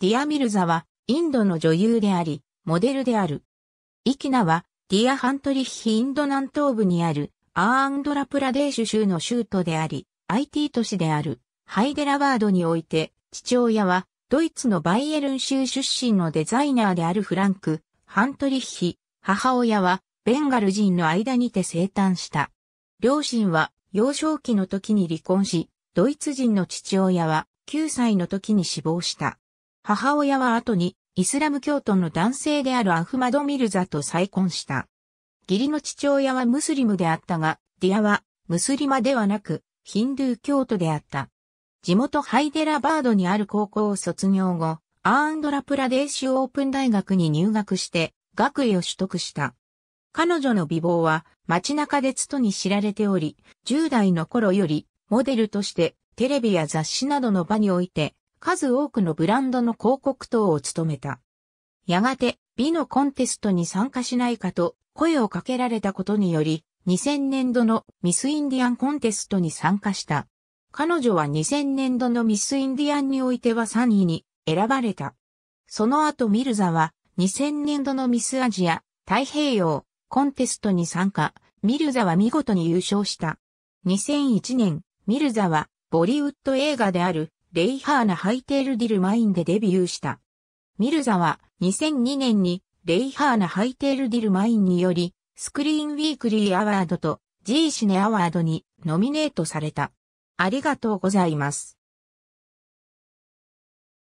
ディア・ミルザは、インドの女優であり、モデルである。イキナは、ディア・ハントリッヒインド南東部にある、アーンドラプラデーシュ州の州都であり、IT 都市である、ハイデラバードにおいて、父親は、ドイツのバイエルン州出身のデザイナーであるフランク、ハントリッヒ、母親は、ベンガル人の間にて生誕した。両親は、幼少期の時に離婚し、ドイツ人の父親は、9歳の時に死亡した。母親は後にイスラム教徒の男性であるアフマド・ミルザと再婚した。義理の父親はムスリムであったが、ディアはムスリマではなくヒンドゥー教徒であった。地元ハイデラバードにある高校を卒業後、アーンドラプラデーシュオープン大学に入学して学位を取得した。彼女の美貌は街中でつとに知られており、10代の頃よりモデルとしてテレビや雑誌などの場において数多くのブランドの広告等を務めた。やがて、美のコンテストに参加しないかと声をかけられたことにより、2000年度のミスインディアンコンテストに参加した。彼女は2000年度のミスインディアンにおいては3位に選ばれた。その後ミルザは2000年度のミスアジア太平洋コンテストに参加。ミルザは見事に優勝した。2001年、ミルザはボリウッド映画であるレイハーナ・ハイテール・ディル・マインでデビューした。ミルザは2002年にレイハーナ・ハイテール・ディル・マインによりスクリーン・ウィークリー・アワードと G シネ・アワードにノミネートされた。ありがとうございます。